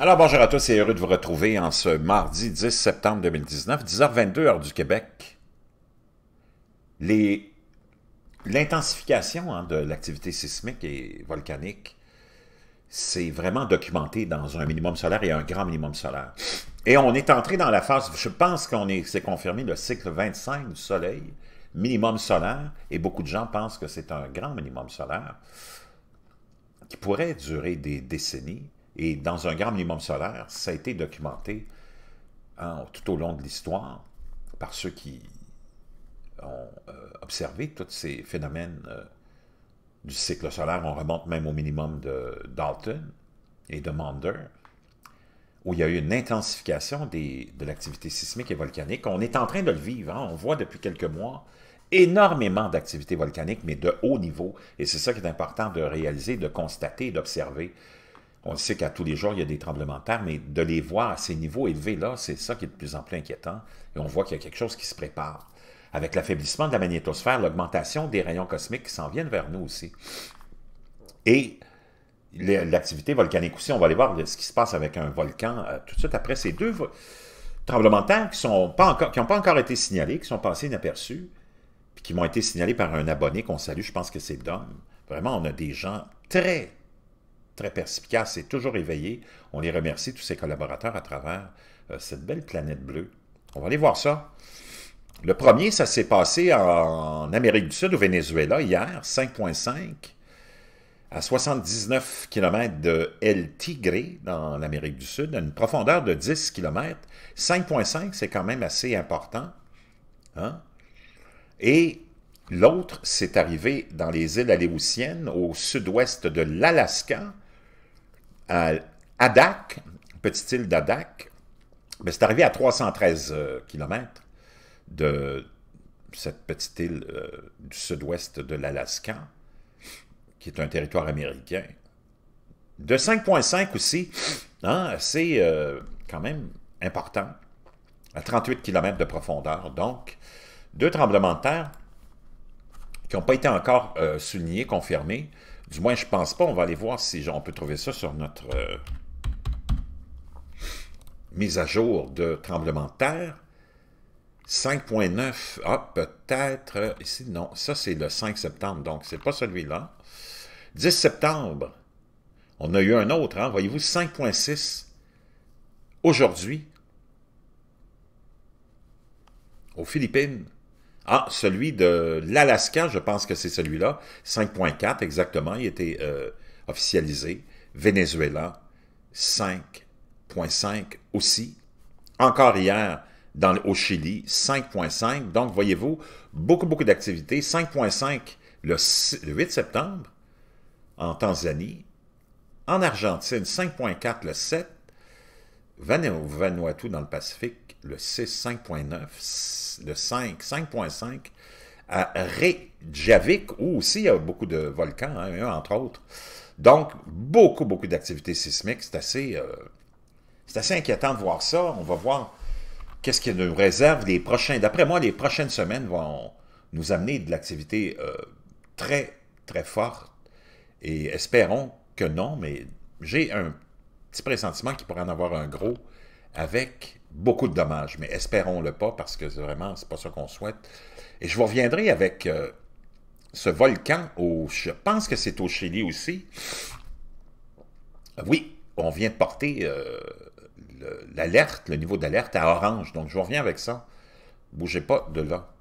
Alors bonjour à tous et heureux de vous retrouver en ce mardi 10 septembre 2019, 10h22 heure du Québec. L'intensification hein, de l'activité sismique et volcanique, c'est vraiment documenté dans un minimum solaire et un grand minimum solaire. Et on est entré dans la phase, je pense qu'on est, c'est confirmé, le cycle 25 du Soleil, minimum solaire, et beaucoup de gens pensent que c'est un grand minimum solaire qui pourrait durer des décennies et dans un grand minimum solaire, ça a été documenté hein, tout au long de l'histoire par ceux qui ont euh, observé tous ces phénomènes euh, du cycle solaire. On remonte même au minimum de Dalton et de Mander, où il y a eu une intensification de l'activité sismique et volcanique. On est en train de le vivre. Hein. On voit depuis quelques mois énormément d'activités volcaniques, mais de haut niveau. Et c'est ça qui est important de réaliser, de constater, d'observer. On sait qu'à tous les jours, il y a des tremblements de terre, mais de les voir à ces niveaux élevés-là, c'est ça qui est de plus en plus inquiétant. Et on voit qu'il y a quelque chose qui se prépare. Avec l'affaiblissement de la magnétosphère, l'augmentation des rayons cosmiques qui s'en viennent vers nous aussi. Et l'activité volcanique aussi, on va aller voir ce qui se passe avec un volcan euh, tout de suite après ces deux tremblements de terre qui n'ont pas, encore, pas encore été signalés, qui sont passés inaperçus, puis qui m'ont été signalés par un abonné qu'on salue, je pense que c'est Dom. Vraiment, on a des gens très, très perspicace et toujours éveillé. On les remercie, tous ses collaborateurs, à travers euh, cette belle planète bleue. On va aller voir ça. Le premier, ça s'est passé en Amérique du Sud, au Venezuela, hier, 5.5, à 79 km de El Tigre, dans l'Amérique du Sud, à une profondeur de 10 km. 5.5, c'est quand même assez important. Hein? Et l'autre, c'est arrivé dans les îles Aléoutiennes, au sud-ouest de l'Alaska, à Adak, petite île d'Adak, mais c'est arrivé à 313 euh, km de cette petite île euh, du sud-ouest de l'Alaska, qui est un territoire américain. De 5,5 aussi, hein, c'est euh, quand même important, à 38 km de profondeur. Donc, deux tremblements de terre qui n'ont pas été encore soulignés, confirmés, du moins, je pense pas. On va aller voir si on peut trouver ça sur notre euh, mise à jour de tremblement de terre. 5.9, ah, peut-être, euh, ici, non, ça c'est le 5 septembre, donc c'est pas celui-là. 10 septembre, on a eu un autre, hein, voyez-vous, 5.6, aujourd'hui, aux Philippines. Ah, celui de l'Alaska, je pense que c'est celui-là, 5.4 exactement, il était euh, officialisé. Venezuela, 5.5 aussi. Encore hier, dans, au Chili, 5.5. Donc, voyez-vous, beaucoup, beaucoup d'activités. 5.5 le 8 septembre en Tanzanie. En Argentine, 5.4 le 7. Vanuatu dans le Pacifique, le 6, 5.9, le 5, 5.5, à Reykjavik, où aussi il y a beaucoup de volcans, hein, entre autres. Donc, beaucoup, beaucoup d'activités sismiques. C'est assez, euh, assez inquiétant de voir ça. On va voir qu'est-ce qu'il nous réserve les prochains. D'après moi, les prochaines semaines vont nous amener de l'activité euh, très, très forte. Et espérons que non, mais j'ai un petit pressentiment qu'il pourrait en avoir un gros avec beaucoup de dommages. Mais espérons-le pas, parce que vraiment, c'est pas ce qu'on souhaite. Et je vous reviendrai avec euh, ce volcan, au, je pense que c'est au Chili aussi. Oui, on vient de porter euh, l'alerte, le, niveau d'alerte à orange. Donc, je vous reviens avec ça. Bougez pas de là.